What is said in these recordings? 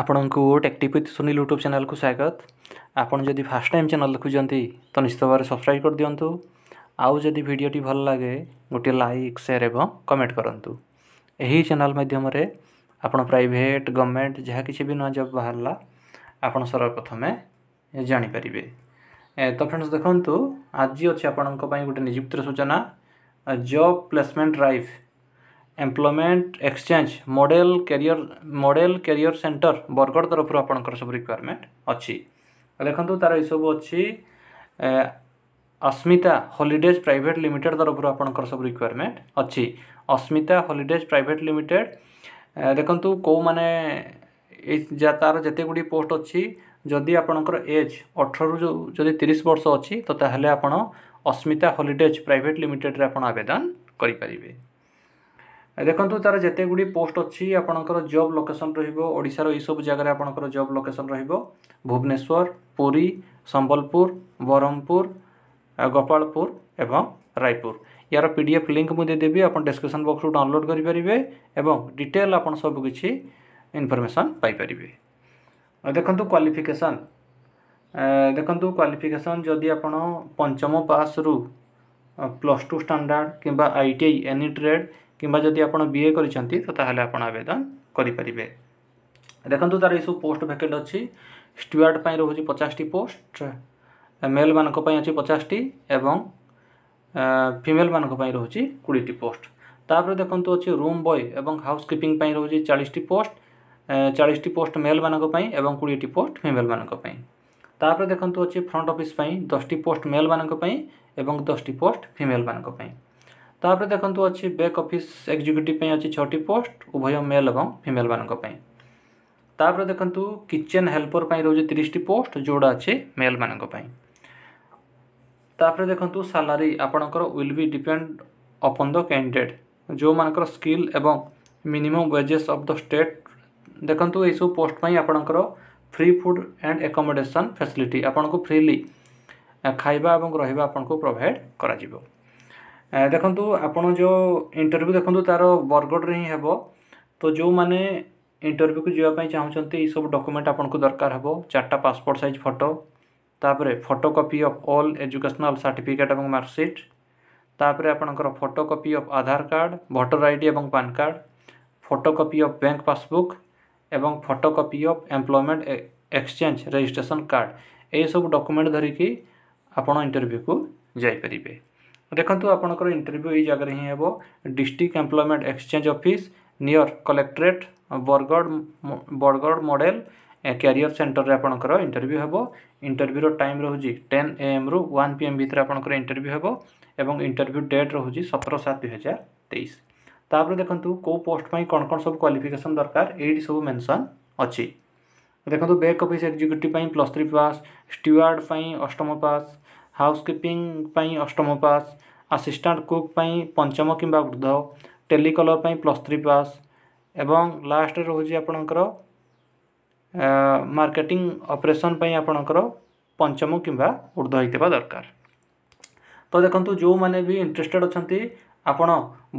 ଆପଣଙ୍କୁ ଟେକ୍ଟିପ୍ with Sunil YouTube ଚ୍ୟାନେଲ୍କୁ ସ୍ୱାଗତ ଆପଣ ଯଦି ଫାର୍ଷ୍ଟ ଟାଇମ୍ ଚ୍ୟାନେଲ୍ ଦେଖୁଛନ୍ତି ତ ନିଶ୍ଚିତ ଭାବରେ ସବସ୍କ୍ରାଇବ୍ କରିଦିଅନ୍ତୁ ଆଉ ଯଦି ଭିଡ଼ିଓଟି ଭଲ ଲାଗେ ଗୋଟିଏ ଲାଇକ୍ ସେୟାର୍ ଏବଂ କମେଣ୍ଟ କରନ୍ତୁ ଏହି ଚ୍ୟାନେଲ୍ ମାଧ୍ୟମରେ ଆପଣ ପ୍ରାଇଭେଟ୍ ଗଭର୍ଣ୍ଣମେଣ୍ଟ ଯାହା କିଛି ବି ନୂଆ ଜବ୍ ବାହାରିଲା ଆପଣ ସର୍ବପ୍ରଥମେ ଜାଣିପାରିବେ ତ ଫ୍ରେଣ୍ଡସ୍ ଦେଖନ୍ତୁ ଆଜି ଅଛି ଆପଣଙ୍କ ପାଇଁ ଗୋଟେ ନିଯୁକ୍ତିର ସୂଚନା job placement drive employment exchange model career model career centre Bargarh ତରଫରୁ ଆପଣଙ୍କର ସବୁ ରିକ୍ୱାରମେଣ୍ଟ ଅଛି ଦେଖନ୍ତୁ ତା'ର ଏସବୁ ଅଛି ଅସ୍ମିତା ହଲିଡେଜ୍ ପ୍ରାଇଭେଟ୍ ଲିମିଟେଡ୍ ତରଫରୁ ଆପଣଙ୍କର ସବୁ ରିକ୍ୱାରମେଣ୍ଟ ଅଛି ଅସ୍ମିତା ହଲିଡେଜ୍ ପ୍ରାଇଭେଟ୍ ଲିମିଟେଡ୍ ଦେଖନ୍ତୁ କେଉଁମାନେ ଏଇ ତା'ର ଯେତେ ଗୁଡ଼ିଏ ପୋଷ୍ଟ ଅଛି ଯଦି ଆପଣଙ୍କର ଏଜ୍ ଅଠରରୁ ଯେଉଁ ଯଦି ତିରିଶ ବର୍ଷ ଅଛି ତ ତାହେଲେ ଆପଣ ଅସ୍ମିତା ହଲିଡେଜ୍ ପ୍ରାଇଭେଟ୍ ଲିମିଟେଡ୍ରେ ଆପଣ ଆବେଦନ କରିପାରିବେ ଦେଖନ୍ତୁ ତା'ର ଯେତେ ଗୁଡ଼ିଏ ପୋଷ୍ଟ ଅଛି ଆପଣଙ୍କର ଜବ୍ ଲୋକେସନ୍ ରହିବ ଓଡ଼ିଶାର ଏଇସବୁ ଜାଗାରେ ଆପଣଙ୍କର ଜବ୍ ଲୋକେସନ୍ ରହିବ ଭୁବନେଶ୍ୱର ପୁରୀ ସମ୍ବଲପୁର ବ୍ରହ୍ମପୁର ଗୋପାଳପୁର ଏବଂ ରାୟପୁର ୟାର ପି ଡି ଏଫ୍ ଲିଙ୍କ୍ ମୁଁ ଦେଇଦେବି ଆପଣ ଡେସ୍କ୍ରିପସନ୍ ବକ୍ସରୁ ଡାଉନଲୋଡ଼୍ କରିପାରିବେ ଏବଂ ଡିଟେଲ୍ ଆପଣ ସବୁକିଛି ଇନଫର୍ମେସନ୍ ପାଇପାରିବେ ଦେଖନ୍ତୁ କ୍ୱାଲିଫିକେସନ୍ ଦେଖନ୍ତୁ କ୍ୱାଲିଫିକେସନ୍ ଯଦି ଆପଣ ପଞ୍ଚମ ପାସ୍ରୁ ପ୍ଲସ୍ ଟୁ ଷ୍ଟାଣ୍ଡାର୍ଡ଼ କିମ୍ବା I T I any trade কিংবা যদি আপনার বিএ করেছেন তো তাহলে আপনার আবেদন করে পারিবে দেখুন তার এইসব পোস্ট ভ্যাকেট অছি স্টুয়ার্ড পাই রয়েছে পচাশটি পোস্ট মেল মানক অছি পচাশটি এবং ফিমেল মানক রয়েছে কোড়িটি পোস্ট তাপরে দেখুন অছি রুম বয় এবং হাউস কিপিং পাই রয়েছে চাশটি পোস্ট চাশটি পোস্ট মেল মানক এবং কোড়িটি পোস্ট ফিমেল মানক তাপরে দেখুন অছি ফ্রন্ট অফিস পাই দশটি পোস্ট মেল মানক এবং দশটি পোস্ট ফিমেল মানক ତାପରେ ଦେଖନ୍ତୁ ଅଛି ବ୍ୟାକ୍ ଅଫିସ୍ ଏକ୍ଜିକ୍ୟୁଟିଭ୍ ପାଇଁ ଅଛି ଛଅଟି ପୋଷ୍ଟ ଉଭୟ ମେଲ୍ ଏବଂ ଫିମେଲ୍ମାନଙ୍କ ପାଇଁ ତାପରେ ଦେଖନ୍ତୁ କିଚେନ୍ ହେଲ୍ପର୍ ପାଇଁ ରହୁଛି ତିରିଶଟି ପୋଷ୍ଟ ଯେଉଁଟା ଅଛି ମେଲ୍ମାନଙ୍କ ପାଇଁ ତାପରେ ଦେଖନ୍ତୁ ସାଲାରୀ ଆପଣଙ୍କର will be depend upon the candidate ଯେଉଁମାନଙ୍କର ସ୍କିଲ୍ ଏବଂ minimum wages of the state ଦେଖନ୍ତୁ ଏହିସବୁ ପୋଷ୍ଟ ପାଇଁ ଆପଣଙ୍କର free food and accommodation facility ଆପଣଙ୍କୁ ଫ୍ରିଲି ଖାଇବା ଏବଂ ରହିବା ଆପଣଙ୍କୁ ପ୍ରୋଭାଇଡ଼ କରାଯିବ ଦେଖନ୍ତୁ ଆପଣ ଯେଉଁ ଇଣ୍ଟରଭ୍ୟୁ ଦେଖନ୍ତୁ ତା'ର ବରଗଡ଼ରେ ହିଁ ହେବ ତ ଯେଉଁମାନେ ଇଣ୍ଟରଭ୍ୟୁକୁ ଯିବା ପାଇଁ ଚାହୁଁଛନ୍ତି ଏଇସବୁ ଡକ୍ୟୁମେଣ୍ଟ ଆପଣଙ୍କୁ ଦରକାର ହେବ ଚାରିଟା ପାସପୋର୍ଟ ସାଇଜ୍ ଫଟୋ ତାପରେ photocopy of all educational certificate ଏବଂ ମାର୍କସିଟ୍ ତାପରେ ଆପଣଙ୍କର photocopy of Aadhaar card voter I D ଏବଂ PAN card photocopy of bank passbook ଏବଂ photocopy of employment exchange registration card ଏହିସବୁ document ଧରିକି ଆପଣ ଇଣ୍ଟରଭ୍ୟୁକୁ ଯାଇପାରିବେ ଦେଖନ୍ତୁ ଆପଣଙ୍କର ଇଣ୍ଟରଭ୍ୟୁ ଏଇ ଜାଗାରେ ହିଁ ହେବ district employment exchange office near collectorate Bargarh Bargarh model career ସେଣ୍ଟରରେ ଆପଣଙ୍କର ଇଣ୍ଟରଭ୍ୟୁ ହେବ ଇଣ୍ଟରଭ୍ୟୁର ଟାଇମ୍ ରହୁଛି ଟେନ୍ ଏଏମ୍ରୁ ୱାନ୍ ପି ଏମ୍ ଭିତରେ ଆପଣଙ୍କର ଇଣ୍ଟରଭ୍ୟୁ ହେବ ଏବଂ ଇଣ୍ଟରଭ୍ୟୁ ଡେଟ୍ ରହୁଛି ସତର ସାତ ଦୁଇହଜାର ତେଇଶ ତାପରେ ଦେଖନ୍ତୁ କେଉଁ ପୋଷ୍ଟ ପାଇଁ କ'ଣ କ'ଣ ସବୁ କ୍ୱାଲିଫିକେସନ୍ ଦରକାର ଏଇଠି ସବୁ ମେନ୍ସନ୍ ଅଛି ଦେଖନ୍ତୁ ବ୍ୟାକ୍ ଅଫିସ୍ ଏକ୍ଜିକ୍ୟୁଟିଭ୍ ପାଇଁ ପ୍ଲସ୍ ଥ୍ରୀ ପାସ୍ ଷ୍ଟିୱାର୍ଡ଼ ପାଇଁ ଅଷ୍ଟମ ପାସ୍ हाउस किपिंग अष्टम पास आसीस्टांट कुक पंचम कि वृद्ध टेलिकलर पर प्लस थ्री पास एवं लास्ट रोज आपणकर मार्केटिंग ऑपरेशन आपणकर पंचम किंवा ऊर्ध होता दरकार तो देखो जो मैंने भी इंटरेस्टेड अच्छा आपण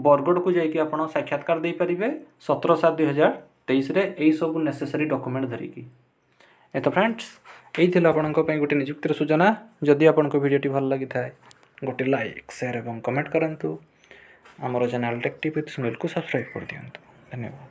बरगढ़ को जैक आप साक्षात्कार पारे सतर सात दुई हजार तेईस यही सब नेसेसरी डॉक्यूमेंट धरिकी ए तो फ्रेंड्स এই আপনার গোটে নিযুক্তির সূচনা যদি আপনার ভিডিওটি ভাল লাগি থাকে গোটে লাইক সেয়ার এবং কমেন্ট করতু আমার চ্যানেল টেক টিপ উইথ সুনীলকে সবসক্রাইব করে দিও ধন্যবাদ